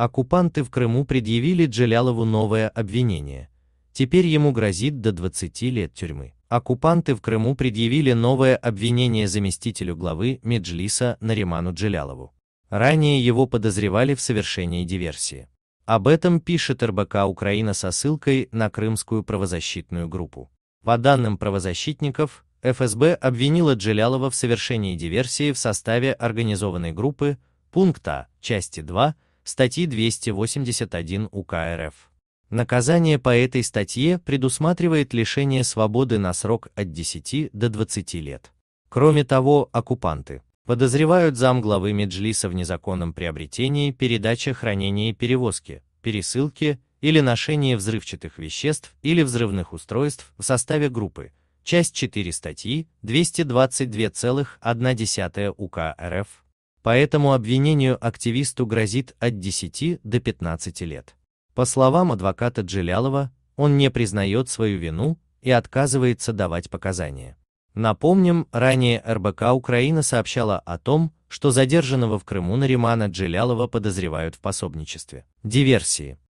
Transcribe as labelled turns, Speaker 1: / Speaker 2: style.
Speaker 1: Оккупанты в Крыму предъявили Джелялову новое обвинение. Теперь ему грозит до 20 лет тюрьмы. Оккупанты в Крыму предъявили новое обвинение заместителю главы Меджлиса Нариману Джелялову. Ранее его подозревали в совершении диверсии. Об этом пишет РБК Украина со ссылкой на крымскую правозащитную группу. По данным правозащитников, ФСБ обвинила Джелялова в совершении диверсии в составе организованной группы пункта части 2 статьи 281 УК РФ. Наказание по этой статье предусматривает лишение свободы на срок от 10 до 20 лет. Кроме того, оккупанты подозревают замглавы Меджлиса в незаконном приобретении, передаче, хранении, перевозке, пересылке или ношении взрывчатых веществ или взрывных устройств в составе группы, часть 4 статьи 222,1 УК РФ, Поэтому обвинению активисту грозит от 10 до 15 лет. По словам адвоката Джилялова, он не признает свою вину и отказывается давать показания. Напомним, ранее РБК Украина сообщала о том, что задержанного в Крыму Наримана Джилялова подозревают в пособничестве, диверсии,